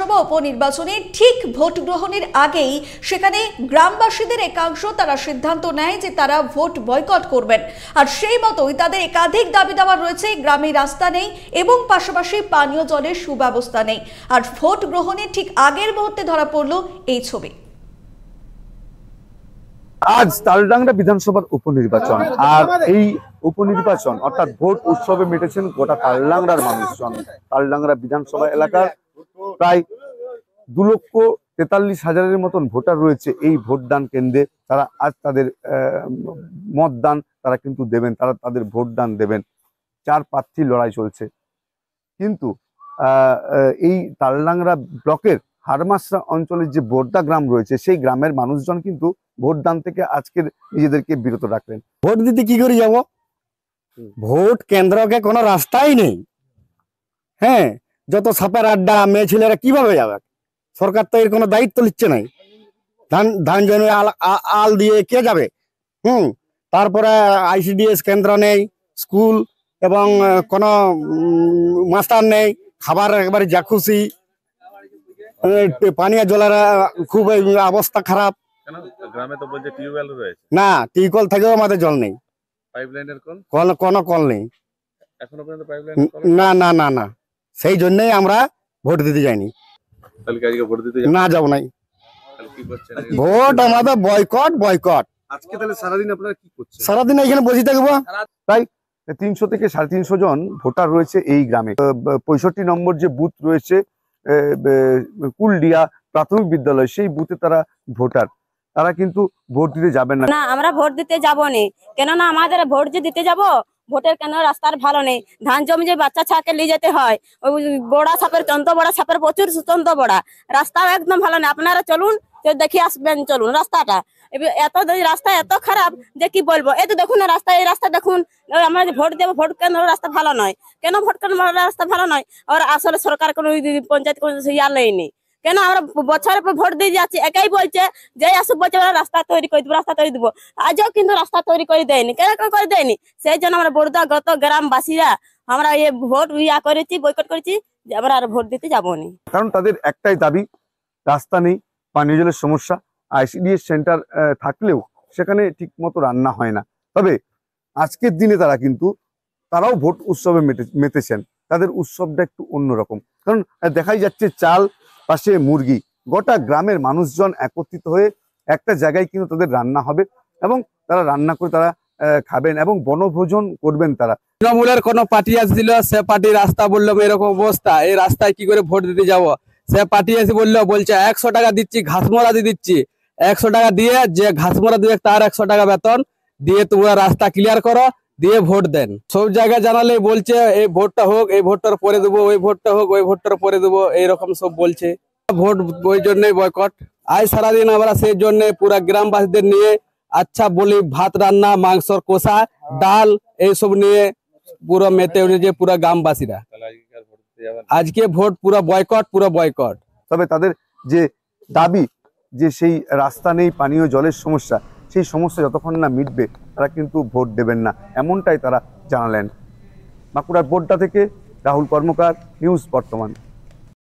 সভা উপনির্বাচনে ঠিক ভোট গ্রহণের আগেই সেখানে গ্রামবাসীদের একাংশ তারা সিদ্ধান্ত নেয় যে তারা ভোট বয়কট করবেন আর সেই মতোই তাদের একাধিক দাবি দাবার রয়েছে গ্রামে রাস্তা নেই এবং পাশাপাশি পানীয় জলের সুব্যবস্থা নেই আর ভোট গ্রহণের ঠিক আগের মুহূর্তে ধরা পড়ল এই ছবি আজ তালডাঙ্গা বিধানসভার উপনির্বাচন আর এই উপনির্বাচন অর্থাৎ ভোট উৎসবে মেটেছেন গোটা তালডাঙ্গার মানুষজন তালডাঙ্গা বিধানসভা এলাকার প্রায় দু লক্ষ তেতাল্লিশ হাজারের মতন ভোটার রয়েছে এই ভোটদান কেন্দ্রে তারা আজ তাদের মতদান তারা কিন্তু দেবেন তারা তাদের ভোটদান দেবেন চার প্রার্থীর লড়াই চলছে কিন্তু এই তালডাংরা ব্লকের হারমাসরা অঞ্চলের যে বোর্দা গ্রাম রয়েছে সেই গ্রামের মানুষজন কিন্তু ভোটদান থেকে আজকের নিজেদেরকে বিরত রাখলেন ভোট দিতে কি করে যাব ভোট কেন্দ্রকে কোনো রাস্তাই নেই হ্যাঁ যত সাপের আড্ডা মেয়ে ছেলেরা কিভাবে যাবে সরকার তো এর কোনো দায়িত্ব নিচ্ছে নাই ধান ধান জমি আল আল দিয়ে কে যাবে হুম তারপরে আইসিডিএস কেন্দ্র নেই স্কুল এবং কোনো মাস্টার নেই খাবার একবারে যা খুশি পানীয় জলের খুব অবস্থা খারাপ না টিউবওয়েল থেকেও আমাদের জল নেই কল কোনো কল নেই না না না না সেই জন্যই আমরা ভোট দিতে যাইনি না যাব নাই ভোট আমাদের বয়কট বয়কট সারাদিন তাই তিনশো থেকে সাড়ে তিনশো জন ভোটার রয়েছে এই গ্রামে পঁয়ষট্টি নম্বর যে বুথ রয়েছে কুলডিয়া প্রাথমিক বিদ্যালয় সেই তারা ভোটার তারা কিন্তু ভোট দিতে না আমরা ভোট দিতে যাবো না কেননা আমাদের ভোট যে দিতে যাব ভোটের কেন রাস্তার ভালো নেই ধান জমি যে বাচ্চা ছাকে নিয়ে যেতে হয় ওই বড়া সাপের চন্দ বড়া সাপের প্রচুর চন্দ্র বড়া রাস্তাও একদম ভালো নেই আপনারা চলুন দেখি আসবেন চলুন রাস্তাটা এত রাস্তা এত খারাপ যে কি বলবো এই তো দেখুন রাস্তা এই রাস্তা দেখুন আমরা ভোট দেবো ভোট কেন রাস্তা ভালো নয় কেন ভোট কেন রাস্তা ভালো নয় আর আসলে সরকার কোনো পঞ্চায়েত কোনো ইয়া নেই কেন আমরা বছরের পর ভোট দিয়ে যাচ্ছি একাই বলছে যে আসুক বলছে রাস্তা তৈরি করে দেবো রাস্তা তৈরি দেবো আজও কিন্তু রাস্তা তৈরি করে দেয়নি কেন করে দেয়নি সেই জন্য আমরা বড়দা গত গ্রামবাসীরা আমরা এ ভোট ইয়া করেছি বৈকট করেছি যে আমরা আর ভোট দিতে যাবো কারণ তাদের একটাই দাবি রাস্তা নেই পানীয় জলের সমস্যা আইসিডিএস সেন্টার থাকলেও সেখানে ঠিক মতো রান্না হয় না তবে আজকের দিনে তারা কিন্তু তারাও ভোট উৎসবে মেতেছেন তাদের উৎসবটা একটু অন্যরকম কারণ দেখাই যাচ্ছে চাল পাশে মুরগি গোটা গ্রামের মানুষজন একত্রিত হয়ে একটা জায়গায় কিন্তু তাদের রান্না হবে এবং তারা রান্না করে তারা খাবেন এবং বনভোজন করবেন তারা তৃণমূলের কোনো পার্টি আসছিল সে পার্টি রাস্তা বললো এরকম অবস্থা এই রাস্তায় কি করে ভোট দিতে যাব সে পার্টি আসি বললো বলছে একশো টাকা দিচ্ছি ঘাসমরা দিয়ে দিচ্ছি একশো টাকা দিয়ে যে ঘাসমরা দিবে তার একশো টাকা বেতন দিয়ে তোমরা রাস্তা ক্লিয়ার করো দিয়ে ভোট দেন সব জায়গায় জানালে বলছে এই ভোটটা হোক এই ভোটটার পরে দেবো ওই ভোটটা হোক ওই ভোটটার পরে দেবো এইরকম সব বলছে ভোট ওই জন্যই বয়কট আজ সারাদিন আমরা সেই জন্য পুরো গ্রামবাসীদের নিয়ে আচ্ছা বলি ভাত রান্না মাংসর কোষা ডাল এইসব নিয়ে পুরো মেতে উঠেছে পুরো গ্রামবাসীরা আজকে ভোট পুরো বয়কট পুরো বয়কট তবে তাদের যে দাবি যে সেই রাস্তা নেই পানীয় জলের সমস্যা সেই সমস্যা যতক্ষণ না মিটবে তারা কিন্তু ভোট দেবেন না এমনটাই তারা জানালেন বাঁকুড়ার বোড্ডা থেকে রাহুল কর্মকার নিউজ বর্তমান